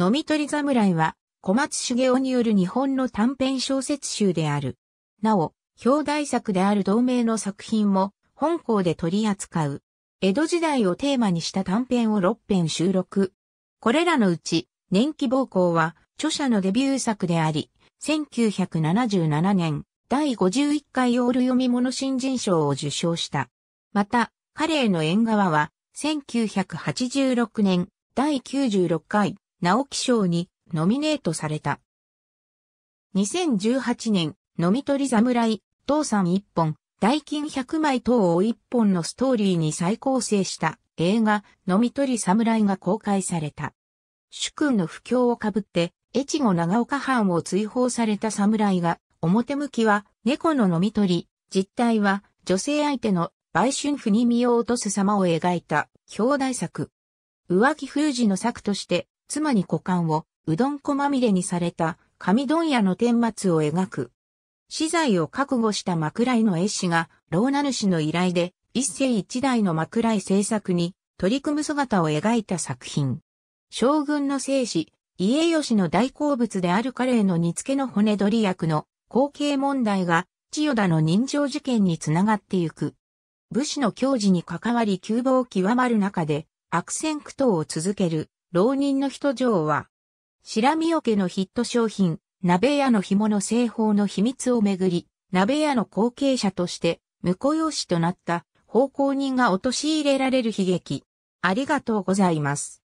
飲み取り侍は、小松茂雄による日本の短編小説集である。なお、表題作である同名の作品も、本校で取り扱う。江戸時代をテーマにした短編を6編収録。これらのうち、年季暴行は、著者のデビュー作であり、1977年、第51回オール読み物新人賞を受賞した。また、彼への縁側は、1986年、第96回直木賞にノミネートされた。2018年、飲み取り侍、父さん一本、代金100枚等を一本のストーリーに再構成した映画、飲み取り侍が公開された。主君の不況をかぶって、越後長岡藩を追放された侍が、表向きは猫の飲み取り、実態は女性相手の売春婦に身を落とす様を描いた兄弟作。浮気封じの作として妻に股間をうどんこまみれにされた紙問屋の天末を描く。資材を覚悟した枕井の絵師が、老名主の依頼で、一世一代の枕井制作に取り組む姿を描いた作品。将軍の生死、家吉の大好物であるカレーの煮付けの骨取り役の後継問題が、千代田の人情事件につながってゆく。武士の矜持に関わり窮乏極まる中で、悪戦苦闘を続ける、浪人の人情は、白見桶のヒット商品、鍋屋の紐の製法の秘密をめぐり、鍋屋の後継者として、婿養子となった、奉公人が陥れられる悲劇。ありがとうございます。